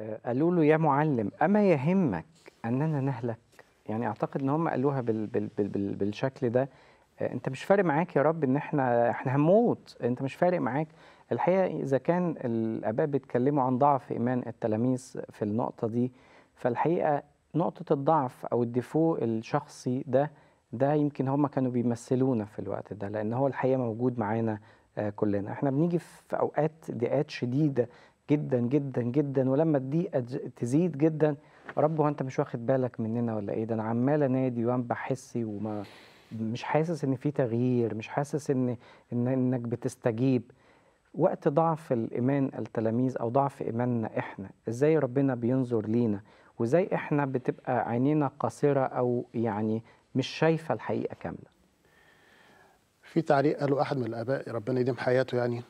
آه، قالوا له يا معلم أما يهمك أننا نهلك يعني أعتقد إن هم قالوها بال بال بال بال بالشكل ده آه، أنت مش فارق معاك يا رب إن إحنا إحنا هنموت أنت مش فارق معاك الحقيقة إذا كان الآباء بيتكلموا عن ضعف إيمان التلاميذ في النقطة دي فالحقيقة نقطة الضعف أو الديفو الشخصي ده ده يمكن هم كانوا بيمثلونا في الوقت ده لأن هو الحقيقة موجود معانا آه، كلنا احنا بنيجي في اوقات ضيقات شديده جدا جدا جدا ولما الضيقه تزيد جدا رب هو انت مش واخد بالك مننا ولا ايه ده انا عمال انادي وانبح حسي وما مش حاسس ان في تغيير مش حاسس ان, إن انك بتستجيب وقت ضعف الايمان التلاميذ او ضعف ايماننا احنا ازاي ربنا بينظر لينا وازاي احنا بتبقى عينينا قاصره او يعني مش شايفه الحقيقه كامله في تعليق قاله احد من الاباء ربنا يديم حياته يعني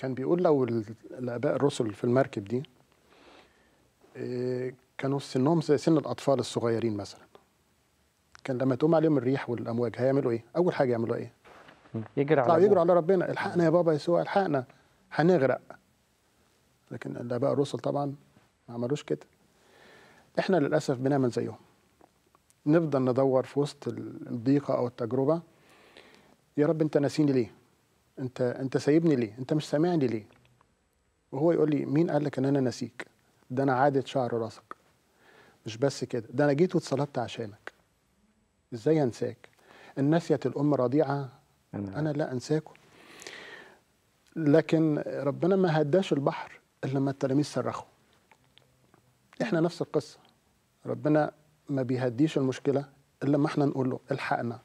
كان بيقول لو الاباء الرسل في المركب دي آه، كانوا سنهم زي سن الاطفال الصغيرين مثلا كان لما تقوم عليهم الريح والامواج هيعملوا ايه اول حاجه يعملوا ايه يجري على يجروا على ربنا الحقنا يا بابا يسوع الحقنا هنغرق لكن الاباء الرسل طبعا ما عملوش كده احنا للاسف بنعمل زيهم نفضل ندور في وسط الضيقه او التجربه يا رب انت ناسيني ليه انت انت سايبني ليه انت مش سامعني ليه وهو يقول لي مين قال لك ان انا ناسيك ده انا عادت شعر راسك مش بس كده ده انا جيت واتصلبت عشانك ازاي انساك ان نسيت الام رضيعه أنا. انا لا انساكم لكن ربنا ما هداش البحر الا لما التلاميذ صرخوا احنا نفس القصه ربنا ما بيهديش المشكله الا لما احنا نقول له الحقنا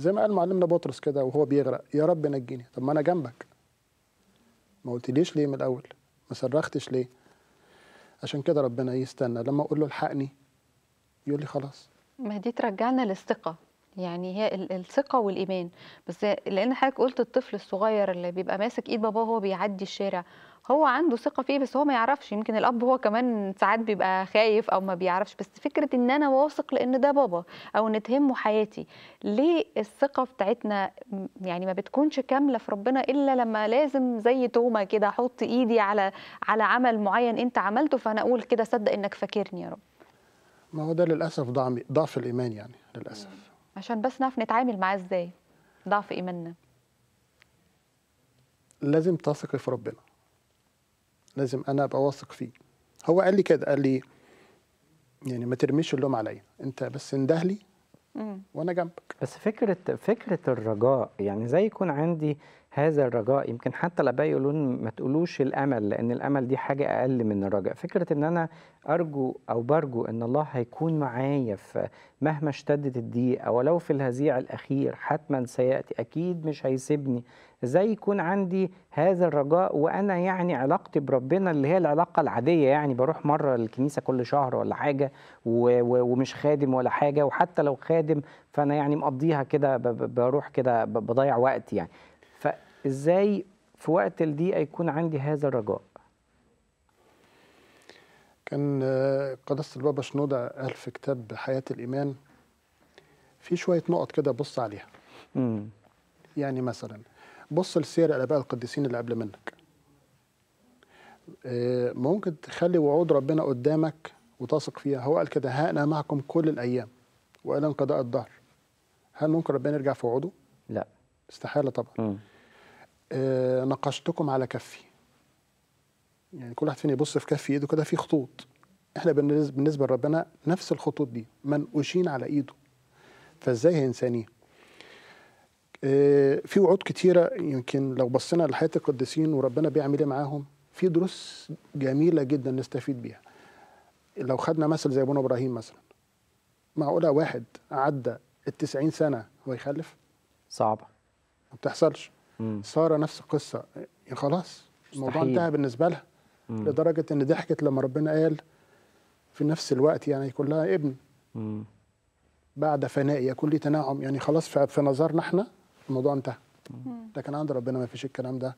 زي ما قال معلمنا بطرس كده وهو بيغرق يا رب نجيني طب ما انا جنبك ما قلتليش ليه من الاول ما صرختش ليه عشان كده ربنا يستنى لما اقول له الحقني يقول لي خلاص ما دي ترجعنا للثقه يعني هي الثقه والايمان بس لان حضرتك قلت الطفل الصغير اللي بيبقى ماسك ايد باباه وهو بيعدي الشارع هو عنده ثقه فيه بس هو ما يعرفش يمكن الاب هو كمان ساعات بيبقى خايف او ما بيعرفش بس فكره ان انا واثق لان ده بابا او ان تهمه حياتي ليه الثقه بتاعتنا يعني ما بتكونش كامله في ربنا الا لما لازم زي تومه كده احط ايدي على على عمل معين انت عملته فانا اقول كده صدق انك فاكرني يا رب ما هو ده للاسف ضعف ضعف الايمان يعني للاسف عشان بس نعرف نتعامل معاه ازاي ضعف ايماننا لازم تثقي في ربنا لازم انا ابقى واثق فيه هو قال لي كده قال لي يعني ما ترميش اللوم عليا انت بس انده لي وانا جنبك بس فكره فكره الرجاء يعني زي يكون عندي هذا الرجاء يمكن حتى الاباء يقولون ما تقولوش الامل لان الامل دي حاجه اقل من الرجاء فكره ان انا ارجو او برجو ان الله هيكون معايا في مهما اشتدت الضيق او لو في الهزيع الاخير حتما سياتي اكيد مش هيسيبني ازاي يكون عندي هذا الرجاء وانا يعني علاقتي بربنا اللي هي العلاقه العاديه يعني بروح مره الكنيسه كل شهر ولا حاجه ومش خادم ولا حاجه وحتى لو خادم فانا يعني مقضيها كده بروح كده بضيع وقت يعني ازاي في وقت الضيقه يكون عندي هذا الرجاء كان آه، قداسه البابا شنوده قال في كتاب حياه الايمان في شويه نقط كده بص عليها مم. يعني مثلا بص لسير الاباء القديسين اللي قبل منك آه، ممكن تخلي وعود ربنا قدامك وتثق فيها هو قال كده ها انا معكم كل الايام والى انقضاء الدهر هل ممكن ربنا يرجع في وعوده؟ لا استحاله طبعا مم. آه، نقشتكم على كفي يعني كل واحد فينا يبص في كف ايده كده في خطوط احنا بالنسبه لربنا نفس الخطوط دي منقوشين على ايده فازاي انسانيه آه، في وعود كتيرة يمكن لو بصينا لحياة القديسين وربنا بيعمل ايه معاهم في دروس جميلة جدا نستفيد بيها لو خدنا مثل زي ابونا ابراهيم مثلا معقولة واحد عدى التسعين سنة ويخلف صعبة ما بتحصلش ساره نفس القصه يعني خلاص الموضوع انتهى بالنسبه لها مم. لدرجه ان ضحكت لما ربنا قال في نفس الوقت يعني يكون لها ابن مم. بعد فنائي يكون لي تنعم يعني خلاص في نظرنا احنا الموضوع انتهى لكن عند ربنا ما فيش الكلام ده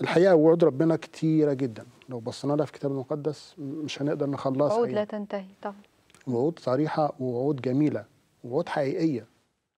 الحقيقه وعود ربنا كتيره جدا لو بصينا لها في الكتاب المقدس مش هنقدر نخلصها وعود يعني. لا تنتهي طبعا وعود صريحه ووعود جميله وعود حقيقيه